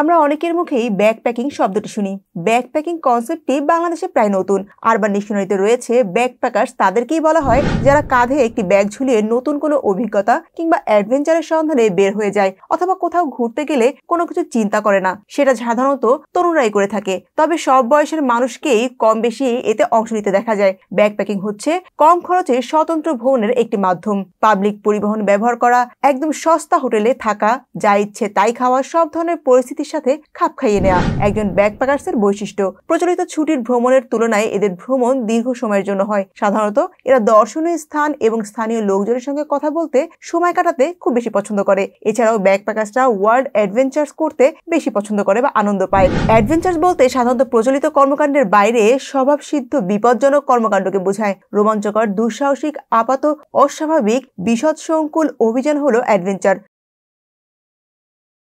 আমরা অনেকের মুখেই ব্যাকপ্যাকিং শব্দটি শুনি ব্যাকপ্যাকিং কনসেপ্টটি বাংলাদেশে প্রায় নতুন আরবান ডিকশনারিতে রয়েছে ব্যাকপ্যাকার্স তাদেরকেই বলা হয় যারা কাঁধে একটি ব্যাগ ঝুলিয়ে নতুন কোনো অভিজ্ঞতা কিংবা অ্যাডভেঞ্চারের সন্ধানে বের হয়ে যায় অথবা কোথাও ঘুরতে গেলে কোনো কিছু চিন্তা করে না সেটা সাধারণত তরুণরাই করে থাকে তবে সব বয়সের মানুষকেই কম বেশি এতে অংশ নিতে দেখা যায় ব্যাকপ্যাকিং হচ্ছে কম খরচে স্বতন্ত্র ভ্রমণের একটি মাধ্যম পাবলিক পরিবহন ব্যবহার করা একদম সস্তা হোটেলে থাকা যা ইচ্ছে তাই খাওয়া সব ধরনের পরিস্থিতি প্রকৃতির সাথে খাপ খাইয়ে নেওয়া একজন ব্যাগ প্যাকার্সের বৈশিষ্ট্য প্রচলিত ছুটির ভ্রমণের তুলনায় এদের ভ্রমণ দীর্ঘ সময়ের জন্য হয় সাধারণত এরা দর্শনীয় স্থান এবং স্থানীয় লোকজনের সঙ্গে কথা বলতে সময় কাটাতে খুব বেশি পছন্দ করে এছাড়াও ব্যাগ প্যাকার্সরা ওয়ার্ল্ড অ্যাডভেঞ্চার্স করতে বেশি পছন্দ করে বা আনন্দ পায় অ্যাডভেঞ্চার্স বলতে সাধারণত প্রচলিত কর্মকাণ্ডের বাইরে স্বভাব সিদ্ধ বিপজ্জনক কর্মকাণ্ডকে বোঝায় রোমাঞ্চকর দুঃসাহসিক আপাত অস্বাভাবিক বিশদ সংকুল অভিযান হলো অ্যাডভেঞ্চার